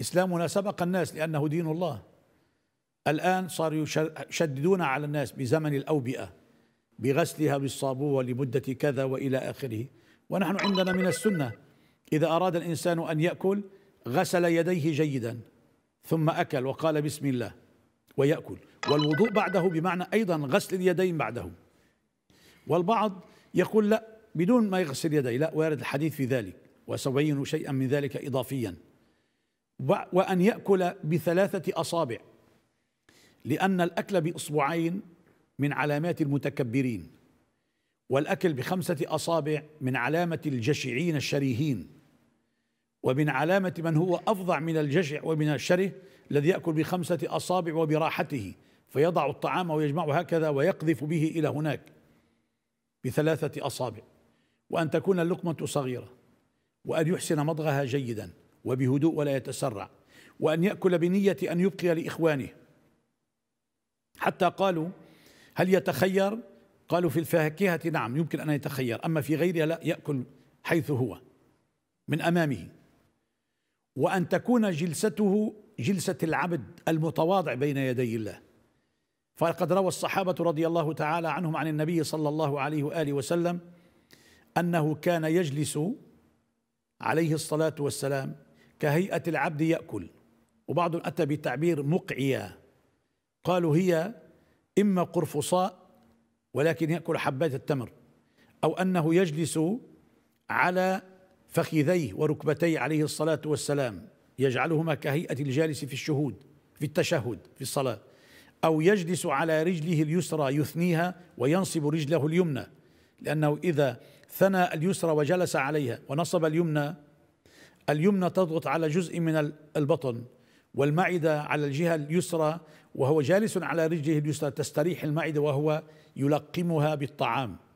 إسلامنا سبق الناس لأنه دين الله الآن صاروا يشددون على الناس بزمن الأوبئة بغسلها بالصابوة لمدة كذا وإلى آخره ونحن عندنا من السنة إذا أراد الإنسان أن يأكل غسل يديه جيدا ثم أكل وقال بسم الله ويأكل والوضوء بعده بمعنى أيضا غسل اليدين بعده والبعض يقول لا بدون ما يغسل يديه لا وارد الحديث في ذلك وسبين شيئا من ذلك إضافيا وأن يأكل بثلاثة أصابع لأن الأكل بإصبعين من علامات المتكبرين والأكل بخمسة أصابع من علامة الجشعين الشريهين ومن علامة من هو أفظع من الجشع ومن الشره الذي يأكل بخمسة أصابع وبراحته فيضع الطعام ويجمعه هكذا ويقذف به إلى هناك بثلاثة أصابع وأن تكون اللقمة صغيرة وأن يحسن مضغها جيداً وبهدوء ولا يتسرع وأن يأكل بنية أن يبقي لإخوانه حتى قالوا هل يتخير قالوا في الفاكهة نعم يمكن أن يتخير أما في غيرها لا يأكل حيث هو من أمامه وأن تكون جلسته جلسة العبد المتواضع بين يدي الله فقد روى الصحابة رضي الله تعالى عنهم عن النبي صلى الله عليه وآله وسلم أنه كان يجلس عليه الصلاة والسلام كهيئة العبد يأكل وبعض أتى بتعبير مقعية قالوا هي إما قرفصاء ولكن يأكل حبات التمر أو أنه يجلس على فخذيه وركبتيه عليه الصلاة والسلام يجعلهما كهيئة الجالس في الشهود في التشهد في الصلاة أو يجلس على رجله اليسرى يثنيها وينصب رجله اليمنى لأنه إذا ثنى اليسرى وجلس عليها ونصب اليمنى اليمنى تضغط على جزء من البطن والمعدة على الجهة اليسرى وهو جالس على رجله اليسرى تستريح المعدة وهو يلقمها بالطعام